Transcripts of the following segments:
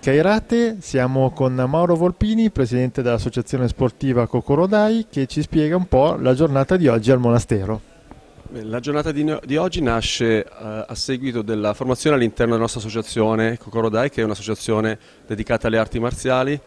Cairate, siamo con Mauro Volpini, presidente dell'associazione sportiva Cocorodai, che ci spiega un po' la giornata di oggi al monastero. La giornata di, di oggi nasce eh, a seguito della formazione all'interno della nostra associazione Cocorodai, che è un'associazione dedicata alle arti marziali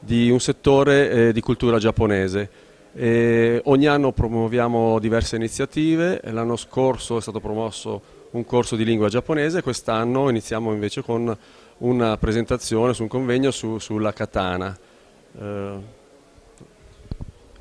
di un settore eh, di cultura giapponese. E ogni anno promuoviamo diverse iniziative, l'anno scorso è stato promosso un corso di lingua giapponese, quest'anno iniziamo invece con una presentazione su un convegno su, sulla katana. Eh,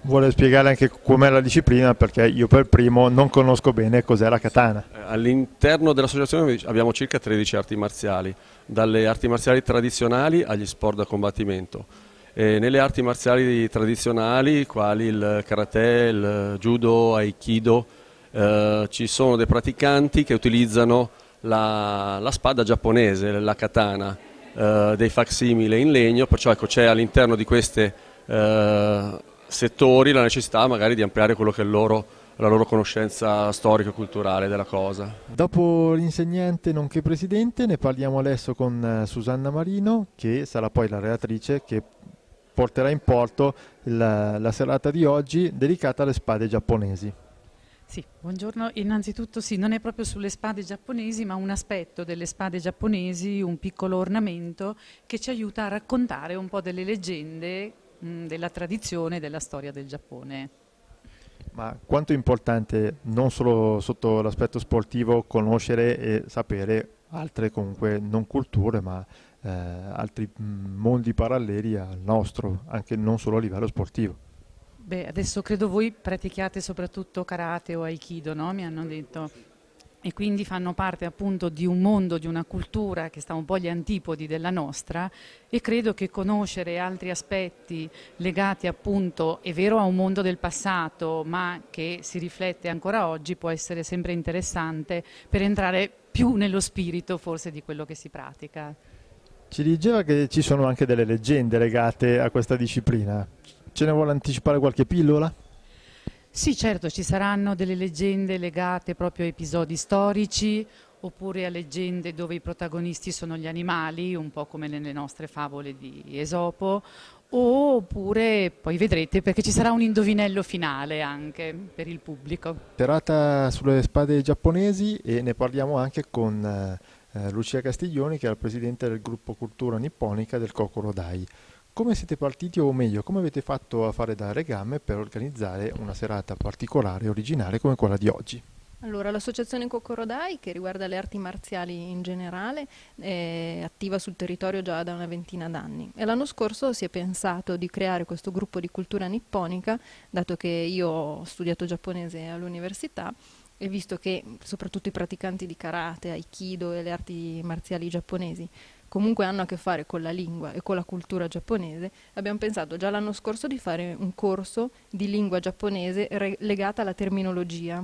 vuole spiegare anche com'è la disciplina perché io per primo non conosco bene cos'è la katana. Eh, all'interno dell'associazione abbiamo circa 13 arti marziali, dalle arti marziali tradizionali agli sport da combattimento. E nelle arti marziali tradizionali, quali il karate, il judo, aikido, eh, ci sono dei praticanti che utilizzano la, la spada giapponese, la katana, eh, dei facsimile in legno, perciò ecco, c'è all'interno di questi eh, settori la necessità magari di ampliare quello che è loro la loro conoscenza storica e culturale della cosa. Dopo l'insegnante nonché presidente ne parliamo adesso con eh, Susanna Marino che sarà poi la relatrice che porterà in porto la, la serata di oggi dedicata alle spade giapponesi. Sì, buongiorno. Innanzitutto sì, non è proprio sulle spade giapponesi, ma un aspetto delle spade giapponesi, un piccolo ornamento che ci aiuta a raccontare un po' delle leggende, mh, mm, della tradizione, e della storia del Giappone. Ma quanto è importante, non solo sotto l'aspetto sportivo, conoscere e sapere altre comunque non culture, ma eh, altri mm, mondi paralleli al nostro, anche non solo a livello sportivo? Beh, adesso credo voi pratichiate soprattutto karate o aikido, no? Mi hanno detto. E quindi fanno parte appunto di un mondo, di una cultura che sta un po' agli antipodi della nostra e credo che conoscere altri aspetti legati appunto, è vero, a un mondo del passato, ma che si riflette ancora oggi può essere sempre interessante per entrare più nello spirito forse di quello che si pratica. Ci diceva che ci sono anche delle leggende legate a questa disciplina. Ce ne vuole anticipare qualche pillola? Sì, certo, ci saranno delle leggende legate proprio a episodi storici oppure a leggende dove i protagonisti sono gli animali, un po' come nelle nostre favole di Esopo, oppure poi vedrete perché ci sarà un indovinello finale anche per il pubblico. Serata sulle spade giapponesi e ne parliamo anche con eh, eh, Lucia Castiglioni che è la presidente del gruppo cultura nipponica del Kokoro Dai. Come siete partiti o meglio, come avete fatto a fare da regame per organizzare una serata particolare e originale come quella di oggi? Allora, l'associazione Cocorodai, che riguarda le arti marziali in generale, è attiva sul territorio già da una ventina d'anni e l'anno scorso si è pensato di creare questo gruppo di cultura nipponica, dato che io ho studiato giapponese all'università e visto che soprattutto i praticanti di karate, aikido e le arti marziali giapponesi comunque hanno a che fare con la lingua e con la cultura giapponese, abbiamo pensato già l'anno scorso di fare un corso di lingua giapponese re- legata alla terminologia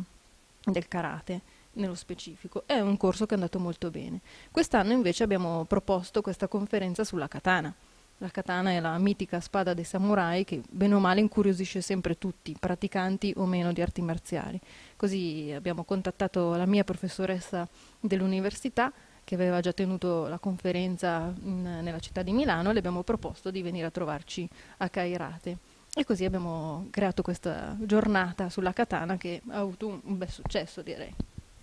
del karate nello specifico. È un corso che è andato molto bene. Quest'anno invece abbiamo proposto questa conferenza sulla katana la katana è la mitica spada dei samurai che bene o male incuriosisce sempre tutti, praticanti o meno di arti marziali. Così abbiamo contattato la mia professoressa dell'università che aveva già tenuto la conferenza in, nella città di Milano e le abbiamo proposto di venire a trovarci a Cairate. E così abbiamo creato questa giornata sulla katana che ha avuto un bel successo direi.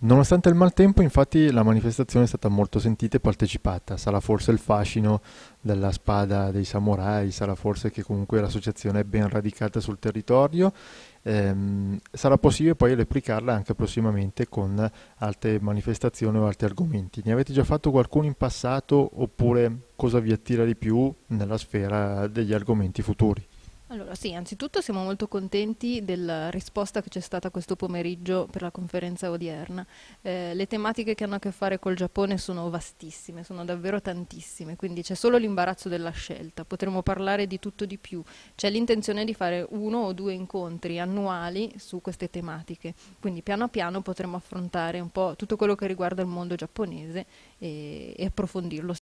Nonostante il maltempo, infatti, la manifestazione è stata molto sentita e partecipata. Sarà forse il fascino della spada dei samurai, sarà forse che comunque l'associazione è ben radicata sul territorio. Ehm, sarà possibile poi replicarla anche prossimamente con altre manifestazioni o altri argomenti. Ne avete già fatto qualcuno in passato oppure cosa vi attira di più nella sfera degli argomenti futuri? Allora sì, anzitutto siamo molto contenti della risposta che c'è stata questo pomeriggio per la conferenza odierna. Eh, le tematiche che hanno a che fare col Giappone sono vastissime, sono davvero tantissime, quindi c'è solo l'imbarazzo della scelta, potremmo parlare di tutto di più. C'è l'intenzione di fare uno o due incontri annuali su queste tematiche, quindi piano piano potremo affrontare un po' tutto quello che riguarda il mondo giapponese e, e approfondirlo.